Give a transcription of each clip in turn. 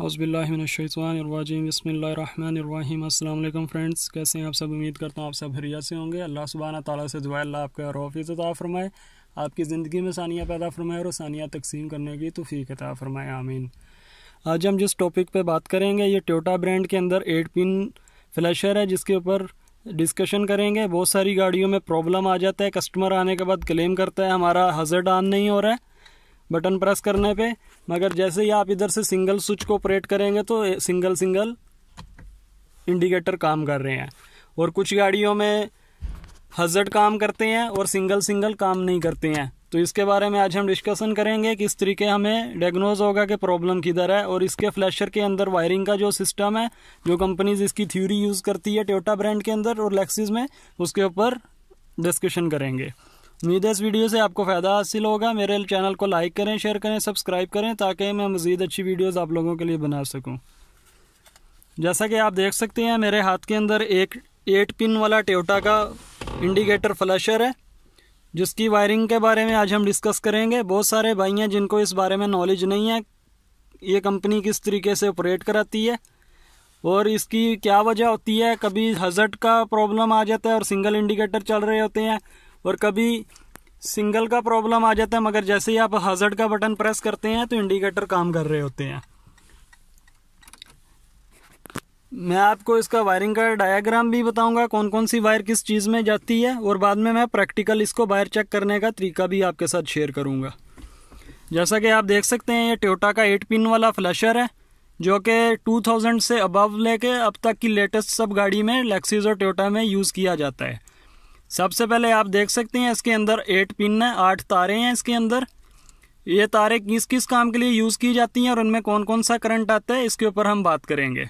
हौसबिल्लाशवाजीम बसमीम अल्लाम फ्रेंड्स कैसे हैं आप सब उम्मीद करता हूँ आप सब हरिया से होंगे अल्लाह सुबहाना ताली से जो अल्लाह आपका रौफ़ीज़ अता फरमाए आपकी ज़िंदगी में सानिया पैदा फरमाए और सानिया तकसीम करने की तोफ़ी अता फरमाए आमीन आज हम जिस टॉपिक पे बात करेंगे ये टोटा ब्रांड के अंदर एट पिन फ्लैशर है जिसके ऊपर डिस्कशन करेंगे बहुत सारी गाड़ियों में प्रॉब्लम आ जाता है कस्टमर आने के बाद क्लेम करता है हमारा हजर ऑन नहीं हो रहा है बटन प्रेस करने पर मगर जैसे ही आप इधर से सिंगल स्विच को ऑपरेट करेंगे तो सिंगल सिंगल इंडिकेटर काम कर रहे हैं और कुछ गाड़ियों में हजर्ड काम करते हैं और सिंगल सिंगल काम नहीं करते हैं तो इसके बारे में आज हम डिस्कशन करेंगे किस तरीके हमें डायग्नोज होगा कि प्रॉब्लम किधर है और इसके फ्लैशर के अंदर वायरिंग का जो सिस्टम है जो कंपनीज इसकी थ्योरी यूज़ करती है टोयोटा ब्रांड के अंदर और लैक्सीज में उसके ऊपर डिस्कशन करेंगे उम्मीद है इस वीडियो से आपको फ़ायदा हासिल होगा मेरे चैनल को लाइक करें शेयर करें सब्सक्राइब करें ताकि मैं मज़ीद अच्छी वीडियोज़ आप लोगों के लिए बना सकूँ जैसा कि आप देख सकते हैं मेरे हाथ के अंदर एक एट पिन वाला टोटा का इंडिकेटर फ्लशर है जिसकी वायरिंग के बारे में आज हम डिस्कस करेंगे बहुत सारे भाई हैं जिनको इस बारे में नॉलेज नहीं है ये कंपनी किस तरीके से ऑपरेट कराती है और इसकी क्या वजह होती है कभी हजट का प्रॉब्लम आ जाता है और सिंगल इंडिकेटर चल रहे होते हैं और कभी सिंगल का प्रॉब्लम आ जाता है मगर जैसे ही आप हजर्ड का बटन प्रेस करते हैं तो इंडिकेटर काम कर रहे होते हैं मैं आपको इसका वायरिंग का डायग्राम भी बताऊंगा कौन कौन सी वायर किस चीज़ में जाती है और बाद में मैं प्रैक्टिकल इसको वायर चेक करने का तरीका भी आपके साथ शेयर करूंगा जैसा कि आप देख सकते हैं ये टोटा का एट पिन वाला फ्लैशर है जो कि 2000 से अबव लेके अब तक की लेटेस्ट सब गाड़ी में लेक्सीज और टोटा में यूज़ किया जाता है सबसे पहले आप देख सकते हैं इसके अंदर एट पिन है आठ तारे हैं इसके अंदर ये तारे किस किस काम के लिए यूज़ की जाती हैं और उनमें कौन कौन सा करंट आता है इसके ऊपर हम बात करेंगे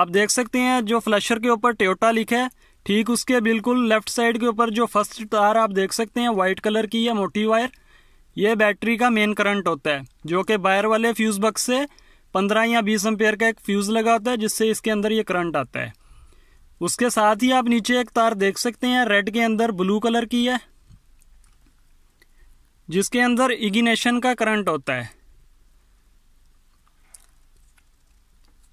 आप देख सकते हैं जो फ्लशर के ऊपर ट्योटा लिखा है ठीक उसके बिल्कुल लेफ्ट साइड के ऊपर जो फर्स्ट तार आप देख सकते हैं वाइट कलर की है मोटी वायर ये बैटरी का मेन करंट होता है जो कि वायर वाले फ्यूज़ बक्स से पंद्रह या बीस एम्पेयर का एक फ्यूज़ लगा होता है जिससे इसके अंदर ये करंट आता है उसके साथ ही आप नीचे एक तार देख सकते हैं रेड के अंदर ब्लू कलर की है जिसके अंदर इग्निशन का करंट होता है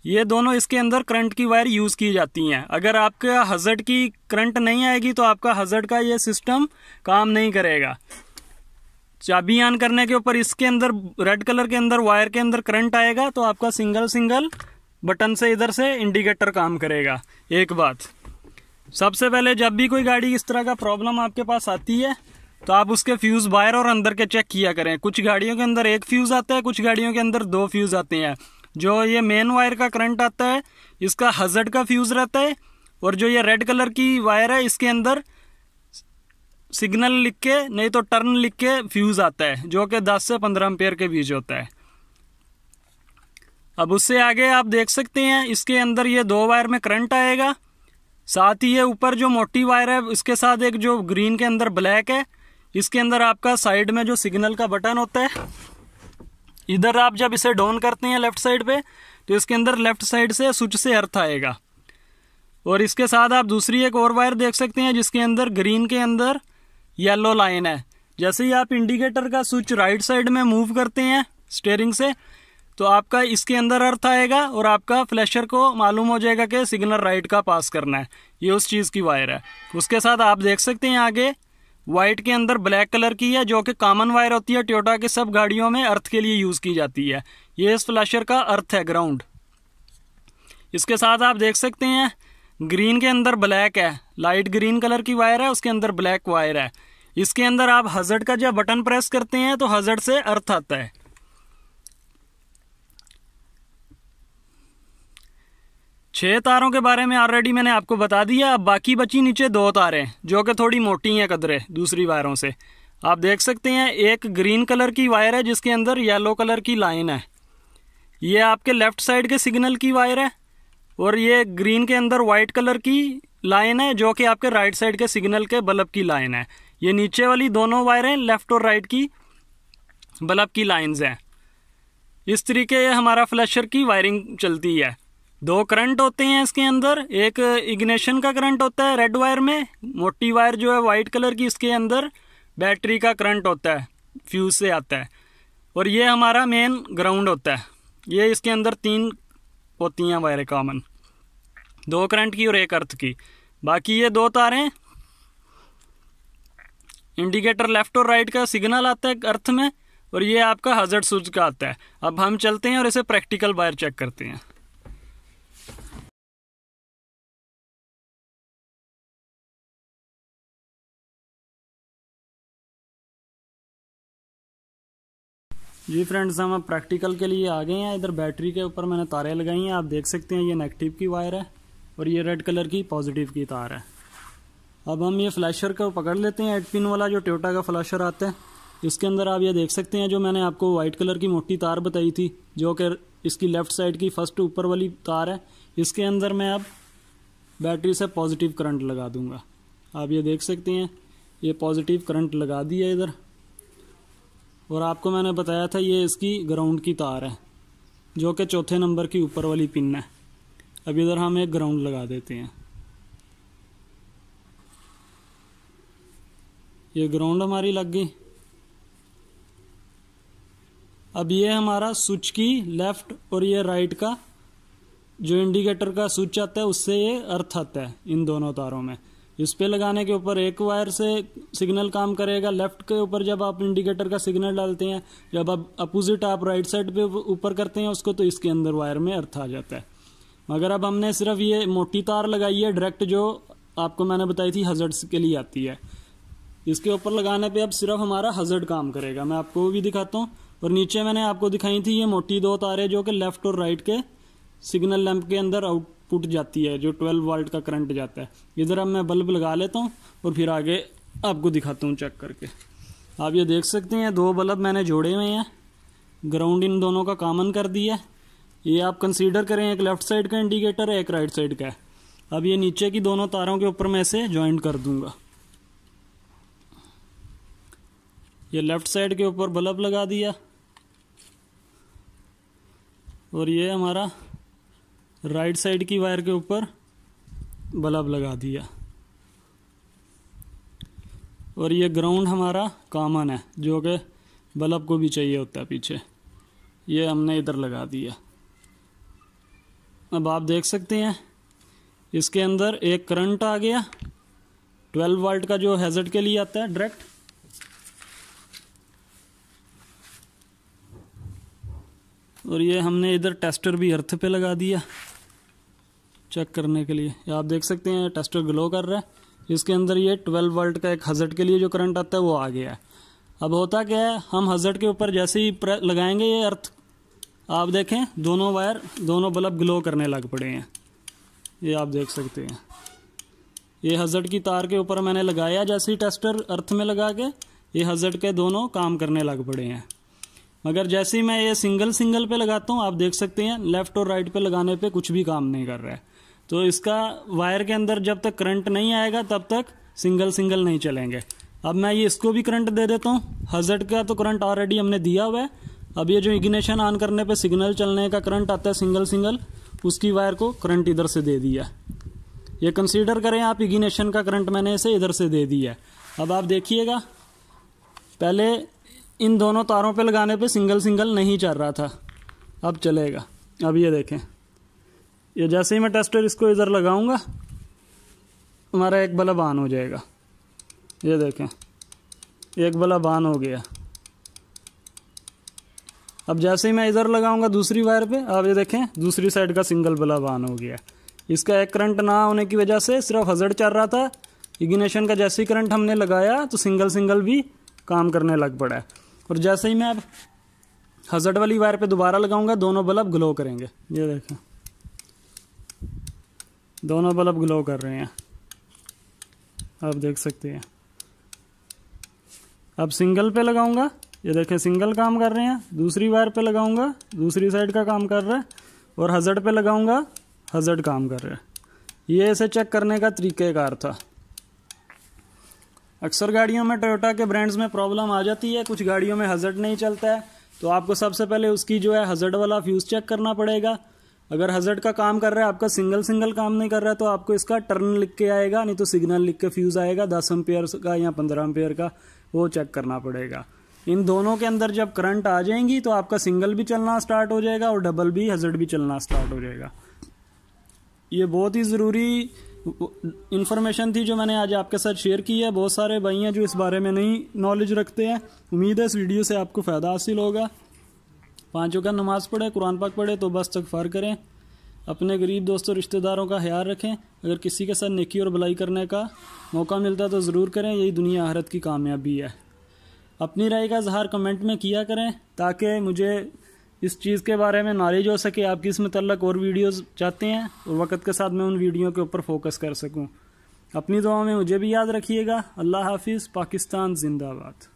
ये दोनों इसके अंदर करंट की वायर यूज़ की जाती हैं अगर आपके हज़ट की करंट नहीं आएगी तो आपका हजट का ये सिस्टम काम नहीं करेगा चाबी ऑन करने के ऊपर इसके अंदर रेड कलर के अंदर वायर के अंदर करंट आएगा तो आपका सिंगल सिंगल बटन से इधर से इंडिकेटर काम करेगा एक बात सबसे पहले जब भी कोई गाड़ी इस तरह का प्रॉब्लम आपके पास आती है तो आप उसके फ्यूज़ बाहर और अंदर के चेक किया करें कुछ गाड़ियों के अंदर एक फ्यूज़ आता है कुछ गाड़ियों के अंदर दो फ्यूज़ आते हैं जो ये मेन वायर का करंट आता है इसका हज़ट का फ्यूज़ रहता है और जो ये रेड कलर की वायर है इसके अंदर सिग्नल लिख के नहीं तो टर्न लिख के फ्यूज़ आता है जो कि 10 से 15 एम्पेयर के बीच होता है अब उससे आगे आप देख सकते हैं इसके अंदर ये दो वायर में करंट आएगा साथ ही ये ऊपर जो मोटी वायर है इसके साथ एक जो ग्रीन के अंदर ब्लैक है इसके अंदर आपका साइड में जो सिग्नल का बटन होता है इधर आप जब इसे डाउन करते हैं लेफ्ट साइड पे तो इसके अंदर लेफ्ट साइड से स्विच से अर्थ आएगा और इसके साथ आप दूसरी एक और वायर देख सकते हैं जिसके अंदर ग्रीन के अंदर येलो लाइन है जैसे ही आप इंडिकेटर का स्विच राइट साइड में मूव करते हैं स्टेयरिंग से तो आपका इसके अंदर अर्थ आएगा और आपका फ्लैशर को मालूम हो जाएगा कि सिग्नल राइट का पास करना है ये उस चीज़ की वायर है उसके साथ आप देख सकते हैं आगे वाइट के अंदर ब्लैक कलर की है जो कि कॉमन वायर होती है ट्योटा की सब गाड़ियों में अर्थ के लिए यूज़ की जाती है ये इस फ्लैशर का अर्थ है ग्राउंड इसके साथ आप देख सकते हैं ग्रीन के अंदर ब्लैक है लाइट ग्रीन कलर की वायर है उसके अंदर ब्लैक वायर है इसके अंदर आप हजर्ड का जब बटन प्रेस करते हैं तो हजर्ड से अर्थ आता है छः तारों के बारे में ऑलरेडी मैंने आपको बता दिया अब बाकी बची नीचे दो तारें जो कि थोड़ी मोटी हैं कदरे दूसरी वायरों से आप देख सकते हैं एक ग्रीन कलर की वायर है जिसके अंदर येलो कलर की लाइन है ये आपके लेफ़्ट साइड के सिग्नल की वायर है और ये ग्रीन के अंदर वाइट कलर की लाइन है जो कि आपके राइट साइड के सिग्नल के बल्ब की लाइन है ये नीचे वाली दोनों वायरें लेफ़्ट और राइट की बल्ब की लाइन्स हैं इस तरीके हमारा फ्लैशर की वायरिंग चलती है दो करंट होते हैं इसके अंदर एक इग्नेशन का करंट होता है रेड वायर में मोटी वायर जो है वाइट कलर की इसके अंदर बैटरी का करंट होता है फ्यूज से आता है और ये हमारा मेन ग्राउंड होता है ये इसके अंदर तीन होती हैं वायरें कॉमन दो करंट की और एक अर्थ की बाकी ये दो तारें इंडिकेटर लेफ्ट और राइट का सिग्नल आता है अर्थ में और ये आपका हजर सूज का आता है अब हम चलते हैं और इसे प्रैक्टिकल वायर चेक करते हैं जी फ्रेंड्स हम आप प्रैक्टिकल के लिए आ गए हैं इधर बैटरी के ऊपर मैंने तारें लगाई हैं आप देख सकते हैं ये नेगेटिव की वायर है और ये रेड कलर की पॉजिटिव की तार है अब हम ये फ्लैशर को पकड़ लेते हैं एट पिन वाला जो टोटा का फ्लैशर आता है इसके अंदर आप ये देख सकते हैं जो मैंने आपको वाइट कलर की मोटी तार बताई थी जो कि इसकी लेफ़्ट साइड की फर्स्ट ऊपर वाली तार है इसके अंदर मैं अब बैटरी से पॉजिटिव करंट लगा दूंगा आप ये देख सकते हैं ये पॉजिटिव करंट लगा दिया इधर और आपको मैंने बताया था ये इसकी ग्राउंड की तार है जो कि चौथे नंबर की ऊपर वाली पिन है अब इधर हम एक ग्राउंड लगा देते हैं ये ग्राउंड हमारी लग गई अब ये हमारा स्विच की लेफ़्ट और ये राइट का जो इंडिकेटर का स्विच आता है उससे ये अर्थ आता है इन दोनों तारों में इस पे लगाने के ऊपर एक वायर से सिग्नल काम करेगा लेफ्ट के ऊपर जब आप इंडिकेटर का सिग्नल डालते हैं जब आप अपोजिट आप राइट साइड पे ऊपर करते हैं उसको तो इसके अंदर वायर में अर्थ आ जाता है मगर अब हमने सिर्फ ये मोटी तार लगाई है डायरेक्ट जो आपको मैंने बताई थी हजर्ड्स के लिए आती है इसके ऊपर लगाने पर अब सिर्फ हमारा हजर्ड काम करेगा मैं आपको भी दिखाता हूँ और नीचे मैंने आपको दिखाई थी ये मोटी दो तारे जो कि लेफ्ट और राइट के सिग्नल लैंप के अंदर आउट टूट जाती है जो 12 वोल्ट का करंट जाता है इधर अब मैं बल्ब लगा लेता हूँ और फिर आगे आपको दिखाता हूँ चेक करके आप ये देख सकते हैं दो बल्ब मैंने जोड़े हुए हैं ग्राउंड इन दोनों का कामन कर दिया है ये आप कंसीडर करें एक लेफ़्ट साइड का इंडिकेटर है एक राइट साइड का है अब ये नीचे की दोनों तारों के ऊपर मैं इसे ज्वाइंट कर दूंगा ये लेफ़्ट साइड के ऊपर बल्ब लगा दिया और ये हमारा राइट साइड की वायर के ऊपर बल्ब लगा दिया और ये ग्राउंड हमारा कॉमन है जो कि बल्ब को भी चाहिए होता है पीछे ये हमने इधर लगा दिया अब आप देख सकते हैं इसके अंदर एक करंट आ गया 12 वोल्ट का जो हैजर्ड के लिए आता है डायरेक्ट और ये हमने इधर टेस्टर भी अर्थ पे लगा दिया चेक करने के लिए आप देख सकते हैं टेस्टर ग्लो कर रहा है इसके अंदर ये 12 वोल्ट का एक हजट के लिए जो करंट आता है वो आ गया है अब होता क्या है हम हजट के ऊपर जैसे ही लगाएंगे ये अर्थ आप देखें दोनों वायर दोनों बल्ब ग्लो करने लग पड़े हैं ये आप देख सकते हैं ये हजट की तार के ऊपर मैंने लगाया जैसे ही टेस्टर अर्थ में लगा के ये हजट के दोनों काम करने लग पड़े हैं मगर जैसे ही मैं ये सिंगल सिंगल पे लगाता हूँ आप देख सकते हैं लेफ्ट और राइट पे लगाने पे कुछ भी काम नहीं कर रहा है तो इसका वायर के अंदर जब तक करंट नहीं आएगा तब तक सिंगल सिंगल नहीं चलेंगे अब मैं ये इसको भी करंट दे देता हूँ हजट का तो करंट ऑलरेडी हमने दिया हुआ है अब ये जो इग्निशन ऑन करने पे सिग्नल चलने का करंट आता है सिंगल सिंगल उसकी वायर को करंट इधर से दे दिया ये कंसीडर करें आप इग्निशन का करंट मैंने इसे इधर से दे दिया अब आप देखिएगा पहले इन दोनों तारों पे लगाने पे सिंगल सिंगल नहीं चल रहा था अब चलेगा अब ये देखें ये जैसे ही मैं टेस्टर इसको इधर लगाऊंगा हमारा एक बल्ब ऑन हो जाएगा ये देखें एक बल्ब ऑन हो गया अब जैसे ही मैं इधर लगाऊंगा दूसरी वायर पे आप ये देखें दूसरी साइड का सिंगल बल्ब ऑन हो गया इसका एक करंट ना होने की वजह से सिर्फ हजड़ चल रहा था इग्निशन का जैसे ही करंट हमने लगाया तो सिंगल सिंगल भी काम करने लग पड़ा है और जैसे ही मैं अब हजड़ वाली वायर पे दोबारा लगाऊंगा दोनों बल्ब ग्लो करेंगे ये देखें दोनों बल्ब ग्लो कर रहे हैं आप देख सकते हैं अब सिंगल पे लगाऊंगा ये देखें सिंगल काम कर रहे हैं दूसरी वायर पे लगाऊंगा दूसरी साइड का काम कर रहा है और हजर्ड पे लगाऊंगा हजर्ड काम कर रहा है ये इसे चेक करने का तरीक़ेकार था अक्सर गाड़ियों में टोयोटा के ब्रांड्स में प्रॉब्लम आ जाती है कुछ गाड़ियों में हजर्ड नहीं चलता है तो आपको सबसे पहले उसकी जो है हजर्ड वाला फ्यूज़ चेक करना पड़ेगा अगर हजर्ट का काम कर रहा है आपका सिंगल सिंगल काम नहीं कर रहा है तो आपको इसका टर्न लिख के आएगा नहीं तो सिग्नल लिख के फ्यूज़ आएगा दस एम्पेयर का या पंद्रह एम्पेयर का वो चेक करना पड़ेगा इन दोनों के अंदर जब करंट आ जाएंगी तो आपका सिंगल भी चलना स्टार्ट हो जाएगा और डबल भी हजर्ट भी चलना स्टार्ट हो जाएगा ये बहुत ही ज़रूरी इन्फॉर्मेशन थी जो मैंने आज आपके साथ शेयर की है बहुत सारे भाई हैं जो इस बारे में नहीं नॉलेज रखते हैं उम्मीद है इस वीडियो से आपको फ़ायदा हासिल होगा पाँच वक्त नमाज़ पढ़े कुरान पाक पढ़े तो बस तकफार करें अपने गरीब दोस्तों रिश्तेदारों का ख्याल रखें अगर किसी के साथ नेकी और भलाई करने का मौका मिलता है तो ज़रूर करें यही दुनिया आहरत की कामयाबी है अपनी राय का इजहार कमेंट में किया करें ताकि मुझे इस चीज़ के बारे में नॉलेज हो सके आप किस मतलब और वीडियोस चाहते हैं और वक्त के साथ मैं उन वीडियो के ऊपर फोकस कर सकूं अपनी दुआ में मुझे भी याद रखिएगा अल्लाह हाफिज़ पाकिस्तान जिंदाबाद